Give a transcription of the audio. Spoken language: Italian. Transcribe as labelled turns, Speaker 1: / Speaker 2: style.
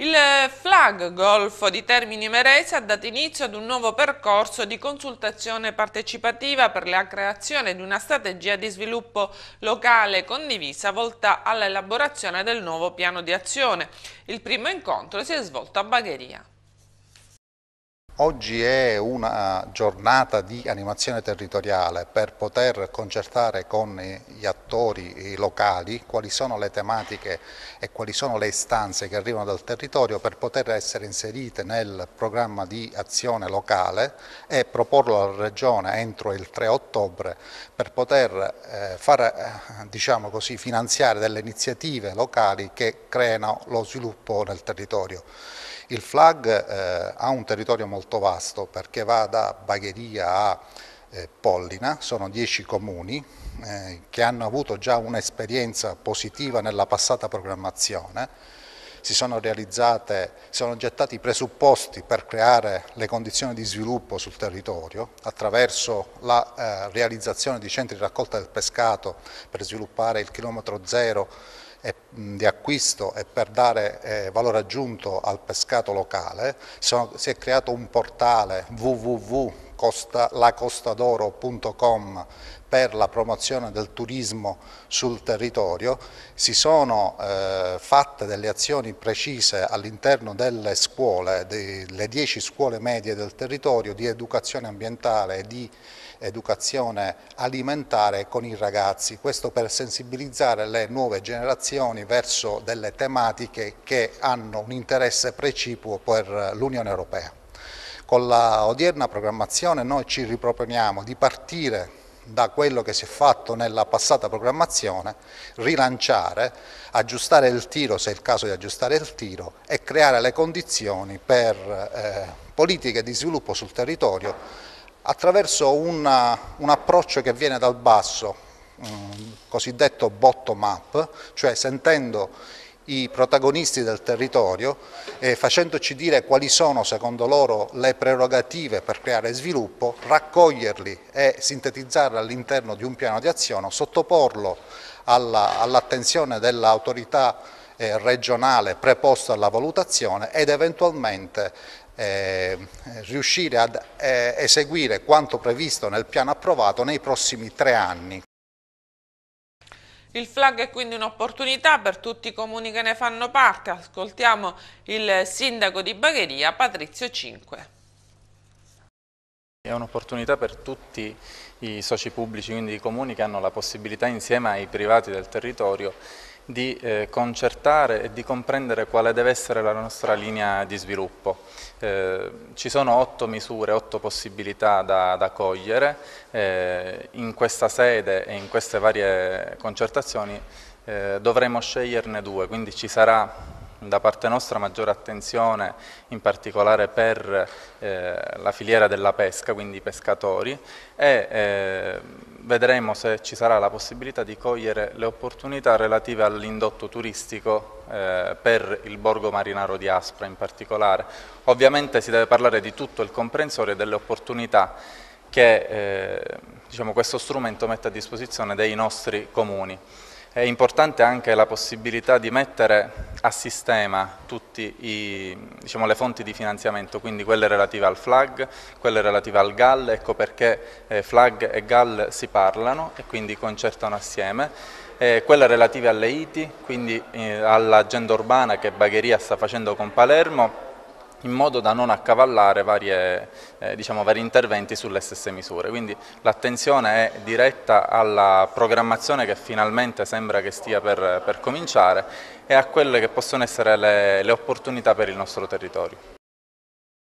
Speaker 1: Il eh, Flag Golfo di Termini Merese ha dato inizio ad un nuovo percorso di consultazione partecipativa per la creazione di una strategia di sviluppo locale condivisa volta all'elaborazione del nuovo piano di azione. Il primo incontro si è svolto a Bagheria.
Speaker 2: Oggi è una giornata di animazione territoriale per poter concertare con gli attori locali quali sono le tematiche e quali sono le istanze che arrivano dal territorio per poter essere inserite nel programma di azione locale e proporlo alla Regione entro il 3 ottobre per poter eh, far, eh, diciamo così, finanziare delle iniziative locali che creano lo sviluppo nel territorio. Il FLAG eh, ha un territorio molto vasto perché va da Bagheria a eh, Pollina, sono dieci comuni eh, che hanno avuto già un'esperienza positiva nella passata programmazione, si sono realizzate, si sono gettati i presupposti per creare le condizioni di sviluppo sul territorio attraverso la eh, realizzazione di centri di raccolta del pescato per sviluppare il chilometro zero di acquisto e per dare eh, valore aggiunto al pescato locale, si è creato un portale www costa, lacostadoro.com per la promozione del turismo sul territorio, si sono eh, fatte delle azioni precise all'interno delle scuole, delle 10 scuole medie del territorio di educazione ambientale e di educazione alimentare con i ragazzi, questo per sensibilizzare le nuove generazioni verso delle tematiche che hanno un interesse precipuo per l'Unione Europea. Con la odierna programmazione noi ci riproponiamo di partire da quello che si è fatto nella passata programmazione, rilanciare, aggiustare il tiro se è il caso di aggiustare il tiro e creare le condizioni per eh, politiche di sviluppo sul territorio attraverso una, un approccio che viene dal basso, mh, mm, cosiddetto bottom up, cioè sentendo i protagonisti del territorio e eh, facendoci dire quali sono secondo loro le prerogative per creare sviluppo, raccoglierli e sintetizzarli all'interno di un piano di azione, sottoporlo all'attenzione all dell'autorità eh, regionale preposta alla valutazione ed eventualmente eh, riuscire ad eh, eseguire quanto previsto nel piano approvato nei prossimi tre anni.
Speaker 1: Il flag è quindi un'opportunità per tutti i comuni che ne fanno parte. Ascoltiamo il sindaco di Bagheria, Patrizio Cinque.
Speaker 3: È un'opportunità per tutti i soci pubblici, quindi i comuni che hanno la possibilità insieme ai privati del territorio di eh, concertare e di comprendere quale deve essere la nostra linea di sviluppo. Eh, ci sono otto misure, otto possibilità da, da cogliere, eh, in questa sede e in queste varie concertazioni eh, dovremo sceglierne due, quindi ci sarà da parte nostra maggiore attenzione in particolare per eh, la filiera della pesca, quindi i pescatori, e eh, vedremo se ci sarà la possibilità di cogliere le opportunità relative all'indotto turistico eh, per il borgo marinaro di Aspra in particolare. Ovviamente si deve parlare di tutto il comprensorio e delle opportunità che eh, diciamo, questo strumento mette a disposizione dei nostri comuni. È importante anche la possibilità di mettere a sistema tutte diciamo, le fonti di finanziamento, quindi quelle relative al FLAG, quelle relative al GAL, ecco perché eh, FLAG e GAL si parlano e quindi concertano assieme, eh, quelle relative alle ITI, quindi eh, all'agenda urbana che Bagheria sta facendo con Palermo in modo da non accavallare varie, eh, diciamo, vari interventi sulle stesse misure. Quindi l'attenzione è diretta alla programmazione che finalmente sembra che stia per, per cominciare e a quelle che possono essere le, le opportunità per il nostro territorio.